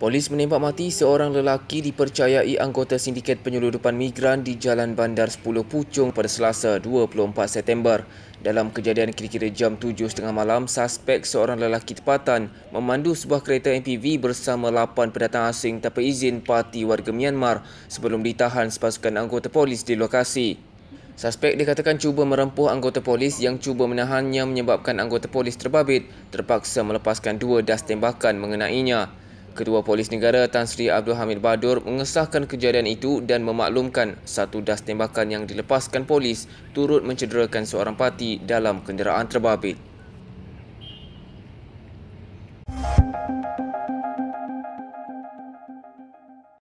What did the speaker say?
Polis menembak mati seorang lelaki dipercayai anggota sindiket penyeludupan migran di Jalan Bandar 10 Pucung pada Selasa 24 September. Dalam kejadian kira-kira jam 7.30 malam, suspek seorang lelaki tepatan memandu sebuah kereta MPV bersama 8 pendatang asing tanpa izin parti warga Myanmar sebelum ditahan sepasukan anggota polis di lokasi. Suspek dikatakan cuba merempuh anggota polis yang cuba menahannya menyebabkan anggota polis terbabit terpaksa melepaskan dua das tembakan mengenainya. Ketua Polis Negara Tan Sri Abdul Hamid Badur mengesahkan kejadian itu dan memaklumkan satu das tembakan yang dilepaskan polis turut mencederakan seorang parti dalam kenderaan terbabit. Thank you.